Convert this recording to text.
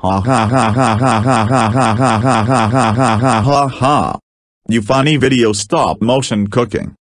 Ha ha ha ha ha ha ha ha ha ha ha ha ha ha ha. You funny video stop motion cooking.